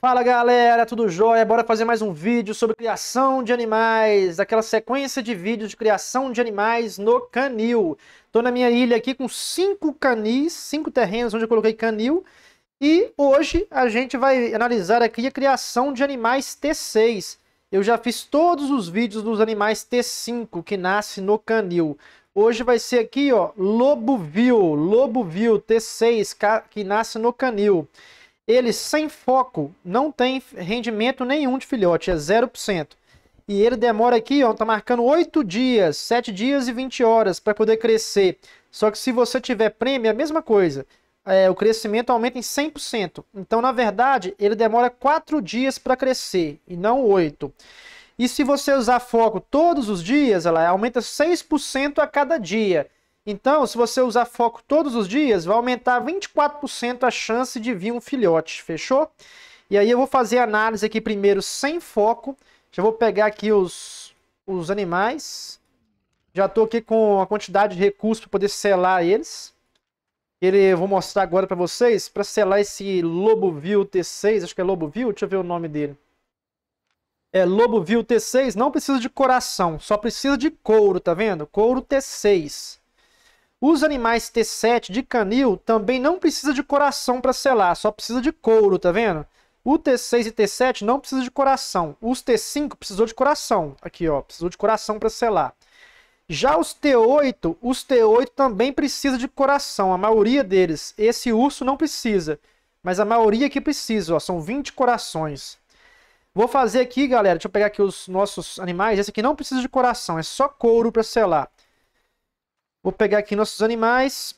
Fala galera, tudo jóia? Bora fazer mais um vídeo sobre criação de animais, aquela sequência de vídeos de criação de animais no canil. Tô na minha ilha aqui com cinco canis, cinco terrenos onde eu coloquei canil, e hoje a gente vai analisar aqui a criação de animais T6. Eu já fiz todos os vídeos dos animais T5 que nasce no canil. Hoje vai ser aqui, ó, lobo vil, lobo vil T6 que nasce no canil ele sem foco não tem rendimento nenhum de filhote, é 0%. E ele demora aqui, ó, tá marcando 8 dias, 7 dias e 20 horas para poder crescer. Só que se você tiver prêmio, é a mesma coisa. É, o crescimento aumenta em 100%. Então, na verdade, ele demora 4 dias para crescer e não 8. E se você usar foco todos os dias, ela aumenta 6% a cada dia. Então, se você usar foco todos os dias, vai aumentar 24% a chance de vir um filhote, fechou? E aí eu vou fazer a análise aqui primeiro sem foco. Já vou pegar aqui os, os animais. Já estou aqui com a quantidade de recursos para poder selar eles. Ele, eu vou mostrar agora para vocês, para selar esse Lobovil T6, acho que é Lobovil, deixa eu ver o nome dele. É Lobovil T6, não precisa de coração, só precisa de couro, tá vendo? Couro T6. Os animais T7 de canil também não precisa de coração para selar, só precisa de couro, tá vendo? O T6 e T7 não precisa de coração. Os T5 precisou de coração. Aqui, ó, precisou de coração para selar. Já os T8, os T8 também precisa de coração, a maioria deles. Esse urso não precisa, mas a maioria que precisa, ó, são 20 corações. Vou fazer aqui, galera, deixa eu pegar aqui os nossos animais. Esse aqui não precisa de coração, é só couro para selar. Vou pegar aqui nossos animais.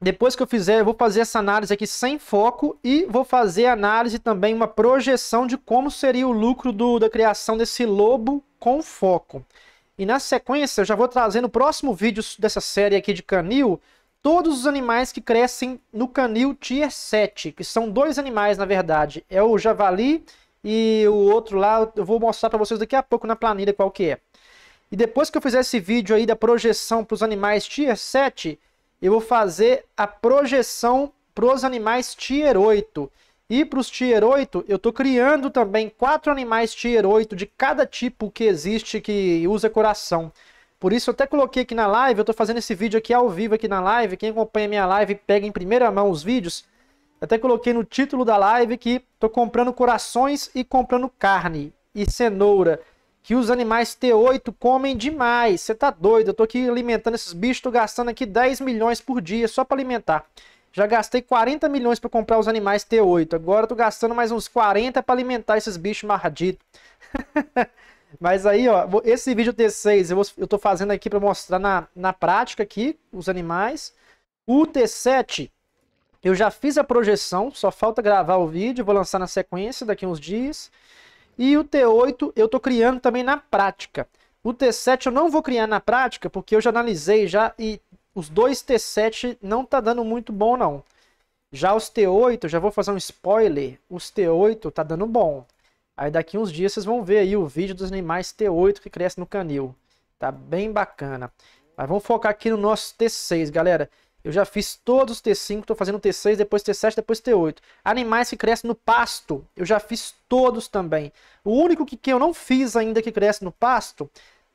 Depois que eu fizer, eu vou fazer essa análise aqui sem foco e vou fazer análise também, uma projeção de como seria o lucro do, da criação desse lobo com foco. E na sequência, eu já vou trazer no próximo vídeo dessa série aqui de canil, todos os animais que crescem no canil Tier 7, que são dois animais, na verdade. É o javali e o outro lá, eu vou mostrar para vocês daqui a pouco na planilha qual que é. E depois que eu fizer esse vídeo aí da projeção para os animais Tier 7, eu vou fazer a projeção para os animais Tier 8. E para os Tier 8, eu estou criando também quatro animais Tier 8 de cada tipo que existe que usa coração. Por isso eu até coloquei aqui na live, eu estou fazendo esse vídeo aqui ao vivo aqui na live. Quem acompanha minha live pega em primeira mão os vídeos. Até coloquei no título da live que estou comprando corações e comprando carne e cenoura que os animais T8 comem demais. Você tá doido? Eu tô aqui alimentando esses bichos, tô gastando aqui 10 milhões por dia só para alimentar. Já gastei 40 milhões para comprar os animais T8. Agora eu tô gastando mais uns 40 para alimentar esses bichos marraditos. Mas aí, ó, esse vídeo T6 eu, vou, eu tô fazendo aqui para mostrar na, na prática aqui os animais. O T7 eu já fiz a projeção, só falta gravar o vídeo, vou lançar na sequência daqui uns dias. E o T8 eu estou criando também na prática. O T7 eu não vou criar na prática, porque eu já analisei já e os dois T7 não tá dando muito bom não. Já os T8, já vou fazer um spoiler, os T8 tá dando bom. Aí daqui uns dias vocês vão ver aí o vídeo dos animais T8 que cresce no canil. Tá bem bacana. Mas vamos focar aqui no nosso T6, galera. Eu já fiz todos os T5, estou fazendo T6, depois T7, depois T8. Animais que crescem no pasto, eu já fiz todos também. O único que, que eu não fiz ainda que cresce no pasto,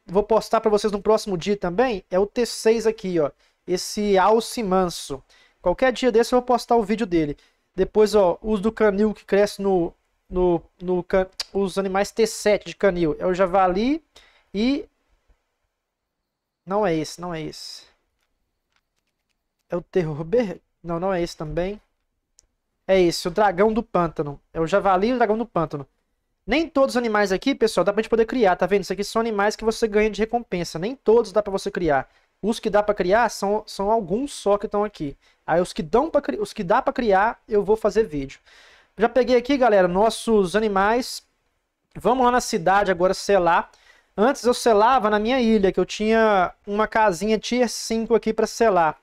vou postar para vocês no próximo dia também, é o T6 aqui, ó. Esse alce manso. Qualquer dia desse eu vou postar o vídeo dele. Depois, ó, os do canil que cresce no, no, no can... os animais T7 de canil. É o javali e não é esse, não é esse. É o terror ber... Não, não é esse também. É esse, o dragão do pântano. É o javali e o dragão do pântano. Nem todos os animais aqui, pessoal, dá pra gente poder criar, tá vendo? Isso aqui são animais que você ganha de recompensa. Nem todos dá pra você criar. Os que dá pra criar são, são alguns só que estão aqui. Aí os que, dão pra, os que dá pra criar, eu vou fazer vídeo. Já peguei aqui, galera, nossos animais. Vamos lá na cidade agora selar. Antes eu selava na minha ilha, que eu tinha uma casinha tier 5 aqui pra selar.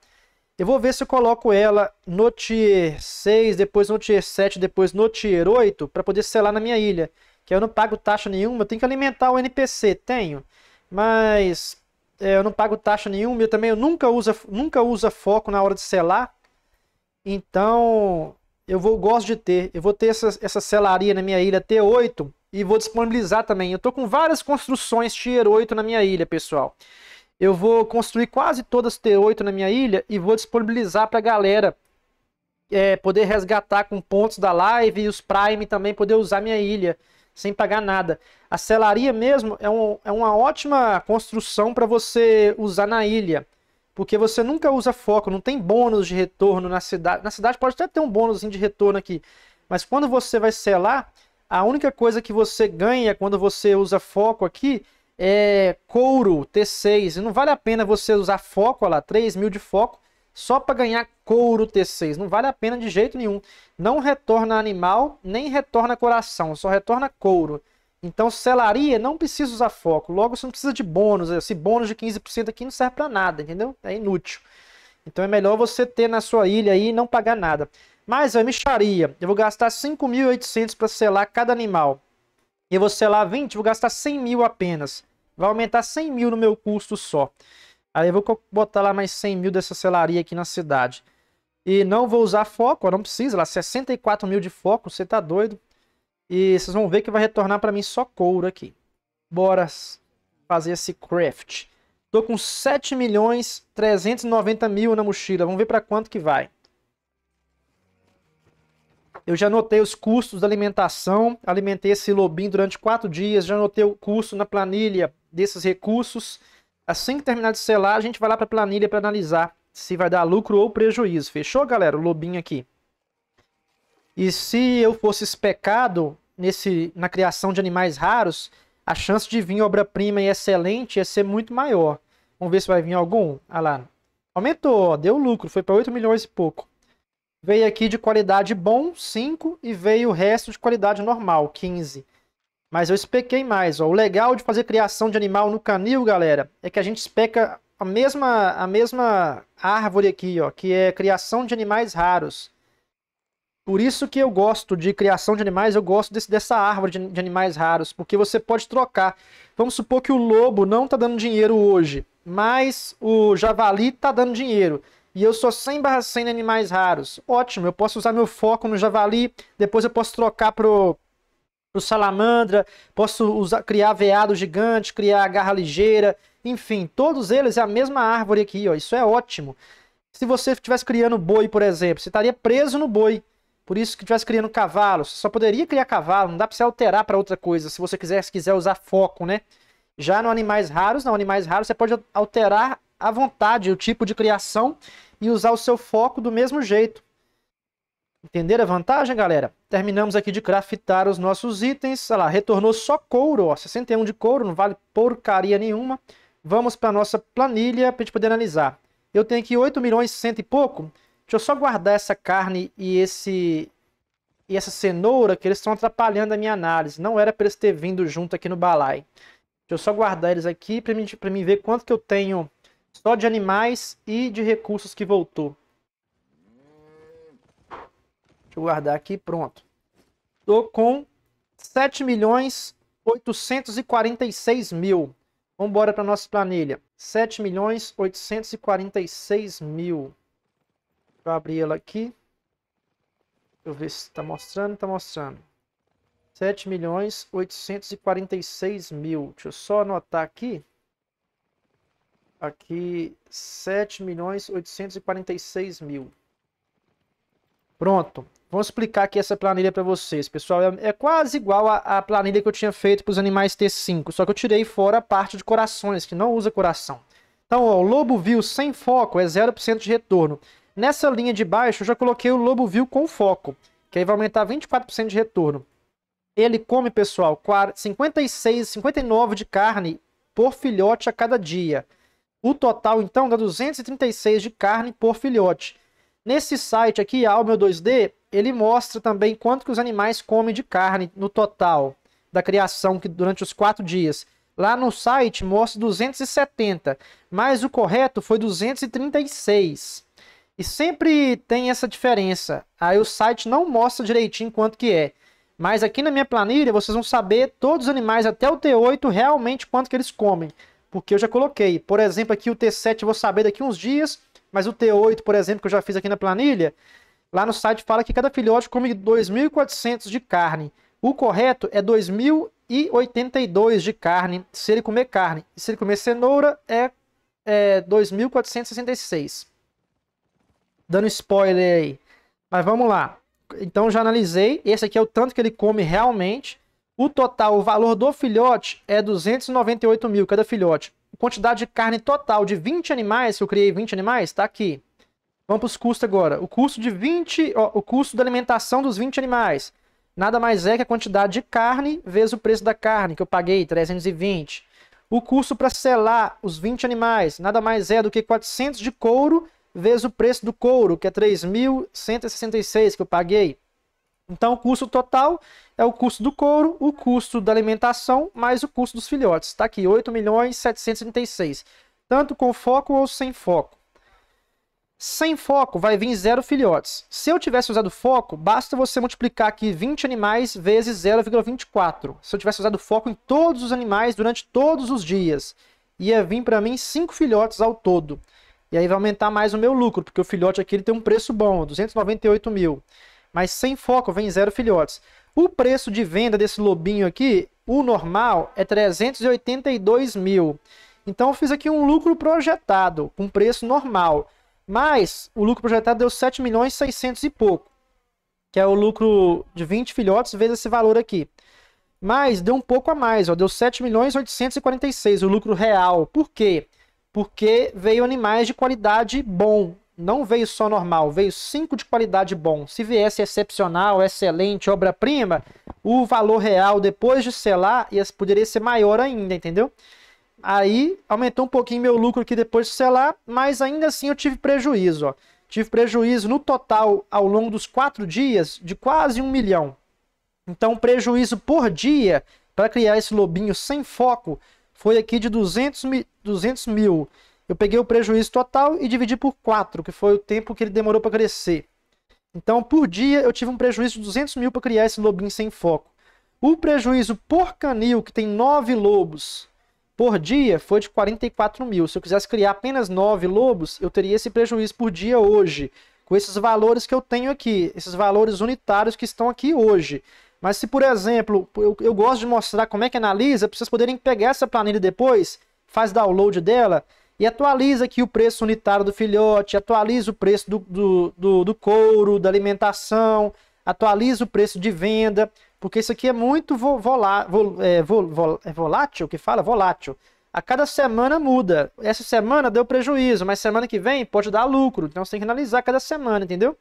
Eu vou ver se eu coloco ela no Tier 6, depois no Tier 7, depois no Tier 8, para poder selar na minha ilha. Que eu não pago taxa nenhuma, eu tenho que alimentar o NPC, tenho. Mas é, eu não pago taxa nenhuma, eu também eu nunca uso nunca usa foco na hora de selar. Então, eu vou gosto de ter. Eu vou ter essa, essa selaria na minha ilha T8 e vou disponibilizar também. Eu estou com várias construções Tier 8 na minha ilha, pessoal. Eu vou construir quase todas T8 na minha ilha e vou disponibilizar para a galera é, poder resgatar com pontos da live e os Prime também poder usar minha ilha sem pagar nada. A selaria mesmo é, um, é uma ótima construção para você usar na ilha, porque você nunca usa foco, não tem bônus de retorno na cidade. Na cidade pode até ter um bônus de retorno aqui, mas quando você vai selar, a única coisa que você ganha quando você usa foco aqui é, couro T6. Não vale a pena você usar foco, olha lá, 3 mil de foco, só para ganhar couro T6. Não vale a pena de jeito nenhum. Não retorna animal, nem retorna coração, só retorna couro. Então, selaria não precisa usar foco. Logo, você não precisa de bônus. Esse bônus de 15% aqui não serve para nada, entendeu? É inútil. Então, é melhor você ter na sua ilha aí e não pagar nada. Mas, eu mexaria. Eu vou gastar 5.800 para selar cada animal. E eu vou selar 20, vou gastar 100 mil apenas. Vai aumentar 100 mil no meu custo só. Aí eu vou botar lá mais 100 mil dessa selaria aqui na cidade. E não vou usar foco, ó, não precisa lá, 64 mil de foco, você tá doido. E vocês vão ver que vai retornar para mim só couro aqui. Bora fazer esse craft. Tô com 7 milhões 390 mil na mochila, vamos ver para quanto que vai. Eu já anotei os custos da alimentação, alimentei esse lobinho durante quatro dias, já anotei o custo na planilha desses recursos. Assim que terminar de selar, a gente vai lá para a planilha para analisar se vai dar lucro ou prejuízo. Fechou, galera? O lobinho aqui. E se eu fosse especado nesse, na criação de animais raros, a chance de vir obra-prima e excelente ia ser muito maior. Vamos ver se vai vir algum. Olha lá. Aumentou, deu lucro, foi para 8 milhões e pouco. Veio aqui de qualidade bom, 5, e veio o resto de qualidade normal, 15. Mas eu espequei mais, ó. O legal de fazer criação de animal no canil, galera, é que a gente especa a mesma, a mesma árvore aqui, ó, que é criação de animais raros. Por isso que eu gosto de criação de animais, eu gosto desse, dessa árvore de, de animais raros, porque você pode trocar. Vamos supor que o lobo não está dando dinheiro hoje, mas o javali está dando dinheiro e eu sou 100 barra 100 em animais raros. Ótimo, eu posso usar meu foco no javali, depois eu posso trocar pro, pro salamandra, posso usar, criar veado gigante, criar garra ligeira, enfim, todos eles é a mesma árvore aqui, ó. Isso é ótimo. Se você estivesse criando boi, por exemplo, você estaria preso no boi. Por isso que estivesse criando cavalo, você só poderia criar cavalo, não dá para você alterar para outra coisa, se você quiser, se quiser usar foco, né? Já no animais raros, não, animais raros você pode alterar à vontade o tipo de criação e usar o seu foco do mesmo jeito. Entenderam a vantagem, galera? Terminamos aqui de craftar os nossos itens. Olha lá, retornou só couro, ó, 61 de couro, não vale porcaria nenhuma. Vamos para a nossa planilha para a gente poder analisar. Eu tenho aqui 8 milhões cento e pouco. Deixa eu só guardar essa carne e esse e essa cenoura que eles estão atrapalhando a minha análise. Não era para eles ter vindo junto aqui no balai. Deixa eu só guardar eles aqui para mim, pra mim ver quanto que eu tenho só de animais e de recursos que voltou. Deixa eu guardar aqui, pronto. Tô com 7 milhões 846 mil. Vamos embora para nossa planilha. 7 milhões 846 mil. Vou abrir ela aqui. Deixa eu ver se está mostrando. Está mostrando. 7 milhões 846 mil. Deixa eu só anotar aqui aqui 7 milhões 846 mil. Pronto. Vamos explicar aqui essa planilha para vocês, pessoal. É, é quase igual à planilha que eu tinha feito para os animais T5, só que eu tirei fora a parte de corações, que não usa coração. Então, ó, o lobo viu sem foco é 0% de retorno. Nessa linha de baixo, eu já coloquei o lobo viu com foco, que aí vai aumentar 24% de retorno. Ele come, pessoal, 56, 59 de carne por filhote a cada dia. O total, então, dá 236 de carne por filhote. Nesse site aqui, Almeu 2D, ele mostra também quanto que os animais comem de carne no total da criação que durante os quatro dias. Lá no site mostra 270, mas o correto foi 236. E sempre tem essa diferença. Aí o site não mostra direitinho quanto que é. Mas aqui na minha planilha vocês vão saber todos os animais até o T8 realmente quanto que eles comem porque eu já coloquei. Por exemplo, aqui o T7 eu vou saber daqui uns dias, mas o T8, por exemplo, que eu já fiz aqui na planilha, lá no site fala que cada filhote come 2.400 de carne. O correto é 2.082 de carne, se ele comer carne. E se ele comer cenoura, é, é 2.466. Dando spoiler aí. Mas vamos lá. Então já analisei. Esse aqui é o tanto que ele come realmente. O total, o valor do filhote é 298 mil, cada filhote. A quantidade de carne total de 20 animais, se eu criei 20 animais, está aqui. Vamos para os custos agora. O custo de 20, ó, o custo da alimentação dos 20 animais. Nada mais é que a quantidade de carne vezes o preço da carne, que eu paguei, 320. O custo para selar os 20 animais, nada mais é do que 400 de couro vezes o preço do couro, que é 3.166 que eu paguei. Então, o custo total é o custo do couro, o custo da alimentação, mais o custo dos filhotes. Está aqui, 8 milhões 736. Tanto com foco ou sem foco. Sem foco, vai vir zero filhotes. Se eu tivesse usado foco, basta você multiplicar aqui 20 animais vezes 0,24. Se eu tivesse usado foco em todos os animais durante todos os dias, ia vir para mim 5 filhotes ao todo. E aí vai aumentar mais o meu lucro, porque o filhote aqui ele tem um preço bom, 298 mil mas sem foco, vem zero filhotes. O preço de venda desse lobinho aqui, o normal, é 382 mil. Então eu fiz aqui um lucro projetado, com um preço normal. Mas o lucro projetado deu 7 milhões e pouco, que é o lucro de 20 filhotes vezes esse valor aqui. Mas deu um pouco a mais, ó, deu 7 milhões o lucro real. Por quê? Porque veio animais de qualidade bom, não veio só normal, veio 5 de qualidade bom. Se viesse excepcional, excelente, obra-prima, o valor real depois de selar poderia ser maior ainda, entendeu? Aí aumentou um pouquinho meu lucro aqui depois de selar, mas ainda assim eu tive prejuízo. Ó. Tive prejuízo no total ao longo dos quatro dias de quase um milhão. Então, prejuízo por dia para criar esse lobinho sem foco foi aqui de 200, mi 200 mil eu peguei o prejuízo total e dividi por 4, que foi o tempo que ele demorou para crescer. Então, por dia, eu tive um prejuízo de 200 mil para criar esse lobinho sem foco. O prejuízo por canil, que tem 9 lobos por dia, foi de 44 mil. Se eu quisesse criar apenas 9 lobos, eu teria esse prejuízo por dia hoje, com esses valores que eu tenho aqui, esses valores unitários que estão aqui hoje. Mas se, por exemplo, eu, eu gosto de mostrar como é que analisa, para vocês poderem pegar essa planilha depois, faz download dela e atualiza aqui o preço unitário do filhote, atualiza o preço do, do, do, do couro, da alimentação, atualiza o preço de venda, porque isso aqui é muito vo, volá, vol, é, vol, vol, é volátil, que fala? Volátil. A cada semana muda. Essa semana deu prejuízo, mas semana que vem pode dar lucro. Então você tem que analisar cada semana, entendeu?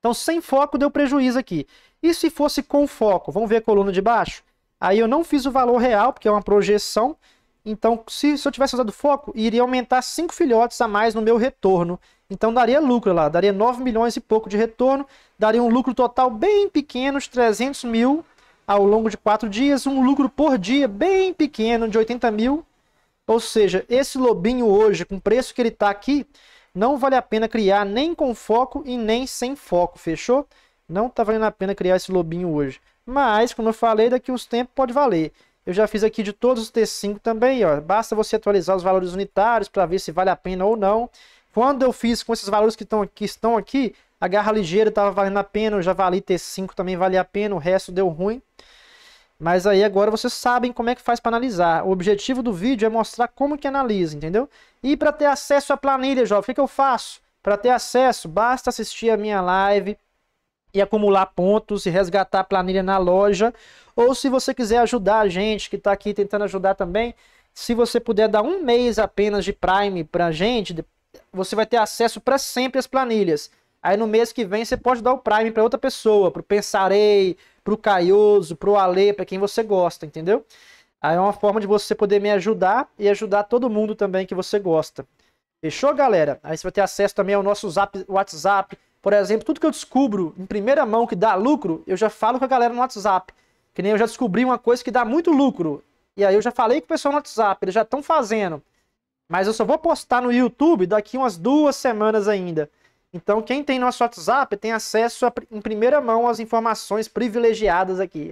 Então, sem foco deu prejuízo aqui. E se fosse com foco? Vamos ver a coluna de baixo? Aí eu não fiz o valor real, porque é uma projeção. Então, se, se eu tivesse usado foco, iria aumentar 5 filhotes a mais no meu retorno. Então, daria lucro lá, daria 9 milhões e pouco de retorno, daria um lucro total bem pequeno de 300 mil ao longo de 4 dias, um lucro por dia bem pequeno de 80 mil. Ou seja, esse lobinho hoje, com o preço que ele está aqui, não vale a pena criar nem com foco e nem sem foco, fechou? Não está valendo a pena criar esse lobinho hoje. Mas, como eu falei, daqui uns tempos pode valer. Eu já fiz aqui de todos os T5 também, ó. Basta você atualizar os valores unitários para ver se vale a pena ou não. Quando eu fiz com esses valores que, tão, que estão aqui, a garra ligeira estava valendo a pena, já vali T5 também valia a pena, o resto deu ruim. Mas aí agora vocês sabem como é que faz para analisar. O objetivo do vídeo é mostrar como que analisa, entendeu? E para ter acesso à planilha, jovem, o que, que eu faço? Para ter acesso, basta assistir a minha live, e acumular pontos e resgatar a planilha na loja. Ou se você quiser ajudar a gente, que está aqui tentando ajudar também, se você puder dar um mês apenas de Prime para a gente, você vai ter acesso para sempre às planilhas. Aí no mês que vem você pode dar o Prime para outra pessoa, para o Pensarei, para o Caioso, para o Ale, para quem você gosta, entendeu? Aí é uma forma de você poder me ajudar e ajudar todo mundo também que você gosta. Fechou, galera? Aí você vai ter acesso também ao nosso zap, WhatsApp, por exemplo, tudo que eu descubro em primeira mão que dá lucro, eu já falo com a galera no WhatsApp. Que nem eu já descobri uma coisa que dá muito lucro. E aí eu já falei com o pessoal no WhatsApp, eles já estão fazendo. Mas eu só vou postar no YouTube daqui umas duas semanas ainda. Então, quem tem nosso WhatsApp tem acesso a, em primeira mão às informações privilegiadas aqui.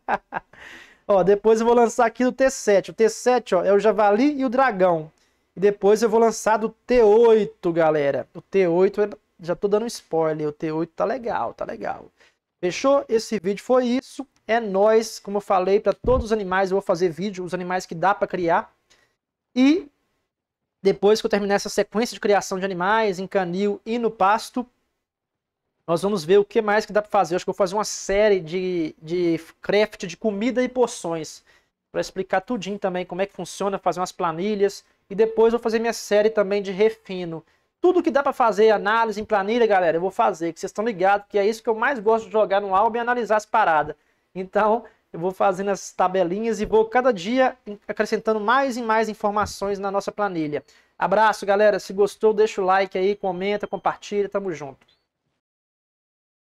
ó, depois eu vou lançar aqui do T7. O T7 ó, é o Javali e o Dragão. E depois eu vou lançar do T8, galera. O T8 já tô dando spoiler, o T8 tá legal, tá legal. Fechou? Esse vídeo foi isso. É nós, como eu falei, para todos os animais eu vou fazer vídeo, os animais que dá para criar. E depois que eu terminar essa sequência de criação de animais em canil e no pasto, nós vamos ver o que mais que dá para fazer. Eu acho que eu vou fazer uma série de, de craft de comida e poções para explicar tudinho também como é que funciona, fazer umas planilhas e depois vou fazer minha série também de refino. Tudo que dá para fazer, análise em planilha, galera, eu vou fazer, que vocês estão ligados, que é isso que eu mais gosto de jogar no álbum e analisar as paradas. Então, eu vou fazendo as tabelinhas e vou cada dia acrescentando mais e mais informações na nossa planilha. Abraço, galera. Se gostou, deixa o like aí, comenta, compartilha. Tamo junto.